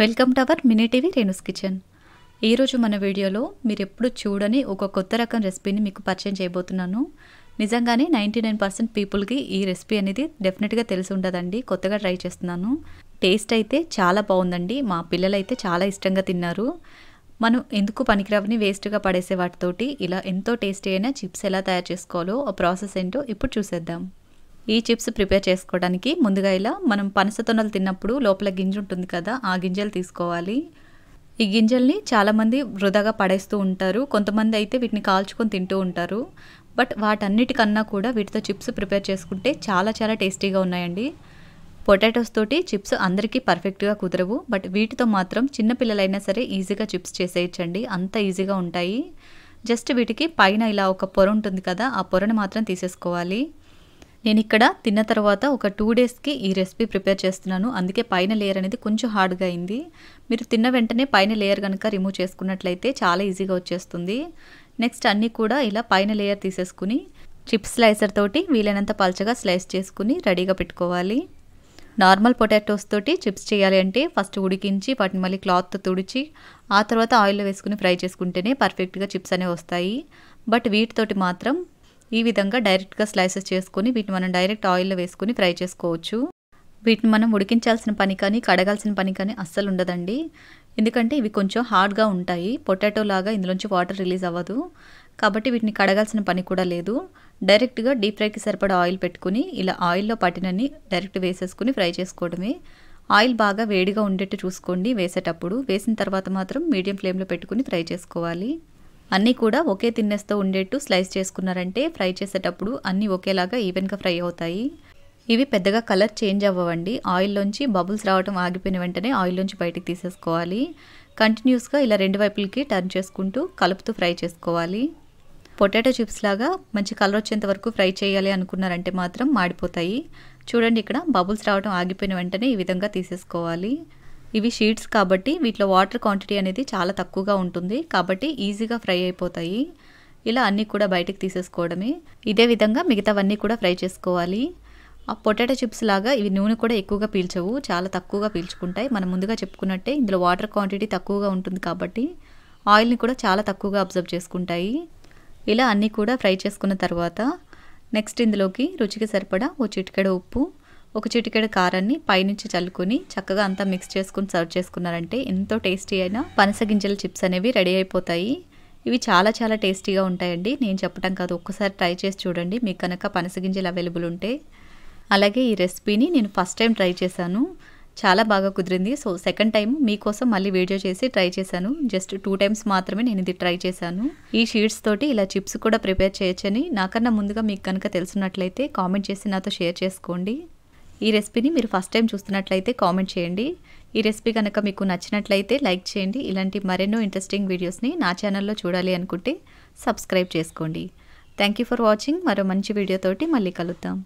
welcome to our mini TV Renu's kitchen ఈరోజు మన వీడియోలో మీరు ఎప్పుడు చూడని ఒక కొత్త రకం రెసిపీని మీకు పరిచయం చేయబోతున్నాను నిజంగానే నైంటీ నైన్ పర్సెంట్ పీపుల్కి ఈ రెసిపీ అనేది డెఫినెట్గా తెలిసి ఉండదండి కొత్తగా ట్రై చేస్తున్నాను టేస్ట్ అయితే చాలా బాగుందండి మా పిల్లలు అయితే చాలా ఇష్టంగా తిన్నారు మనం ఎందుకు పనికిరావని వేస్ట్గా పడేసే వాటితోటి ఇలా ఎంతో టేస్టీ అయినా చిప్స్ ఎలా తయారు చేసుకోవాలో ఆ ప్రాసెస్ ఏంటో ఇప్పుడు చూసేద్దాం ఈ చిప్స్ ప్రిపేర్ చేసుకోవడానికి ముందుగా ఇలా మనం పనసతొనలు తిన్నప్పుడు లోపల గింజ ఉంటుంది కదా ఆ గింజలు తీసుకోవాలి ఈ గింజల్ని చాలామంది వృధాగా పడేస్తూ ఉంటారు కొంతమంది అయితే వీటిని కాల్చుకొని తింటూ ఉంటారు బట్ వాటన్నిటికన్నా కూడా వీటితో చిప్స్ ప్రిపేర్ చేసుకుంటే చాలా చాలా టేస్టీగా ఉన్నాయండి పొటాటోస్ తోటి చిప్స్ అందరికీ పర్ఫెక్ట్గా కుదరవు బట్ వీటితో మాత్రం చిన్నపిల్లలైనా సరే ఈజీగా చిప్స్ చేసేయచ్చండి అంత ఈజీగా ఉంటాయి జస్ట్ వీటికి పైన ఇలా ఒక పొర ఉంటుంది కదా ఆ పొరను మాత్రం తీసేసుకోవాలి నేను ఇక్కడ తిన్న తర్వాత ఒక టూ డేస్కి ఈ రెసిపీ ప్రిపేర్ చేస్తున్నాను అందుకే పైన లేయర్ అనేది కొంచెం హార్డ్గా అయింది మీరు తిన్న వెంటనే పైన లేయర్ కనుక రిమూవ్ చేసుకున్నట్లయితే చాలా ఈజీగా వచ్చేస్తుంది నెక్స్ట్ అన్నీ కూడా ఇలా పైన లేయర్ తీసేసుకుని చిప్ స్లైసర్ తోటి వీలైనంత పల్చగా స్లైస్ చేసుకుని రెడీగా పెట్టుకోవాలి నార్మల్ పొటాటోస్ తోటి చిప్స్ చేయాలి అంటే ఫస్ట్ ఉడికించి వాటిని మళ్ళీ క్లాత్తో తుడిచి ఆ తర్వాత ఆయిల్లో వేసుకుని ఫ్రై చేసుకుంటేనే పర్ఫెక్ట్గా చిప్స్ అనేవి వస్తాయి బట్ వీటితోటి మాత్రం ఈ విధంగా డైరెక్ట్గా స్లైసెస్ చేసుకొని వీటిని మనం డైరెక్ట్ ఆయిల్లో వేసుకొని ఫ్రై చేసుకోవచ్చు వీటిని మనం ఉడికించాల్సిన పని కానీ కడగాల్సిన పని కానీ అస్సలు ఉండదండి ఎందుకంటే ఇవి కొంచెం హార్డ్గా ఉంటాయి పొటాటో లాగా ఇందులోంచి వాటర్ రిలీజ్ అవ్వదు కాబట్టి వీటిని కడగాల్సిన పని కూడా లేదు డైరెక్ట్గా డీప్ ఫ్రైకి సరిపడా ఆయిల్ పెట్టుకుని ఇలా ఆయిల్లో పట్టినని డైరెక్ట్ వేసేసుకుని ఫ్రై చేసుకోవడమే ఆయిల్ బాగా వేడిగా ఉండేట్టు చూసుకోండి వేసేటప్పుడు వేసిన తర్వాత మాత్రం మీడియం ఫ్లేమ్లో పెట్టుకుని ఫ్రై చేసుకోవాలి అన్నీ కూడా ఒకే తిన్నెస్తో ఉండేట్టు స్లైస్ చేసుకున్నారంటే ఫ్రై చేసేటప్పుడు అన్నీ ఒకేలాగా ఈవెన్గా ఫ్రై అవుతాయి ఇవి పెద్దగా కలర్ చేంజ్ అవ్వండి ఆయిల్లోంచి బబుల్స్ రావడం ఆగిపోయిన వెంటనే ఆయిల్లోంచి బయటికి తీసేసుకోవాలి కంటిన్యూస్గా ఇలా రెండు వైపులకి టర్న్ చేసుకుంటూ కలుపుతూ ఫ్రై చేసుకోవాలి పొటాటో చిప్స్ లాగా మంచి కలర్ వచ్చేంత వరకు ఫ్రై చేయాలి అనుకున్నారంటే మాత్రం మాడిపోతాయి చూడండి ఇక్కడ బబుల్స్ రావడం ఆగిపోయిన వెంటనే ఈ విధంగా తీసేసుకోవాలి ఇవి షీట్స్ కాబట్టి వీటిలో వాటర్ క్వాంటిటీ అనేది చాలా తక్కువగా ఉంటుంది కాబట్టి ఈజీగా ఫ్రై అయిపోతాయి ఇలా అన్నీ కూడా బయటకు తీసేసుకోవడమే ఇదే విధంగా మిగతావన్నీ కూడా ఫ్రై చేసుకోవాలి ఆ పొటాటో చిప్స్ లాగా ఇవి నూనె కూడా ఎక్కువగా పీల్చవు చాలా తక్కువగా పీల్చుకుంటాయి మనం ముందుగా చెప్పుకున్నట్టే ఇందులో వాటర్ క్వాంటిటీ తక్కువగా ఉంటుంది కాబట్టి ఆయిల్ని కూడా చాలా తక్కువగా అబ్జర్వ్ చేసుకుంటాయి ఇలా అన్నీ కూడా ఫ్రై చేసుకున్న తర్వాత నెక్స్ట్ ఇందులోకి రుచికి సరిపడా ఓ చిటికెడ ఉప్పు ఒక చిటికెడు కారాన్ని పైనుంచి చల్లుకుని చక్కగా అంతా మిక్స్ చేసుకుని సర్వ్ చేసుకున్నారంటే ఎంతో టేస్టీ అయిన గింజల చిప్స్ అనేవి రెడీ అయిపోతాయి ఇవి చాలా చాలా టేస్టీగా ఉంటాయండి నేను చెప్పడం కాదు ఒక్కసారి ట్రై చేసి చూడండి మీకు కనుక పనసగింజలు అవైలబుల్ ఉంటే అలాగే ఈ రెసిపీని నేను ఫస్ట్ టైం ట్రై చేశాను చాలా బాగా కుదిరింది సో సెకండ్ టైం మీకోసం మళ్ళీ వీడియో చేసి ట్రై చేశాను జస్ట్ టూ టైమ్స్ మాత్రమే నేను ఇది ట్రై చేశాను ఈ షీట్స్ తోటి ఇలా చిప్స్ కూడా ప్రిపేర్ చేయొచ్చని నాకన్నా ముందుగా మీకు కనుక తెలిసినట్లయితే కామెంట్ చేసి నాతో షేర్ చేసుకోండి ఈ రెసిపీని మీరు ఫస్ట్ టైం చూస్తున్నట్లయితే కామెంట్ చేయండి ఈ రెసిపీ కనుక మీకు నచ్చినట్లయితే లైక్ చేయండి ఇలాంటి మరెన్నో ఇంట్రెస్టింగ్ వీడియోస్ని నా ఛానల్లో చూడాలి అనుకుంటే సబ్స్క్రైబ్ చేసుకోండి థ్యాంక్ ఫర్ వాచింగ్ మరో మంచి వీడియోతోటి మళ్ళీ కలుద్దాం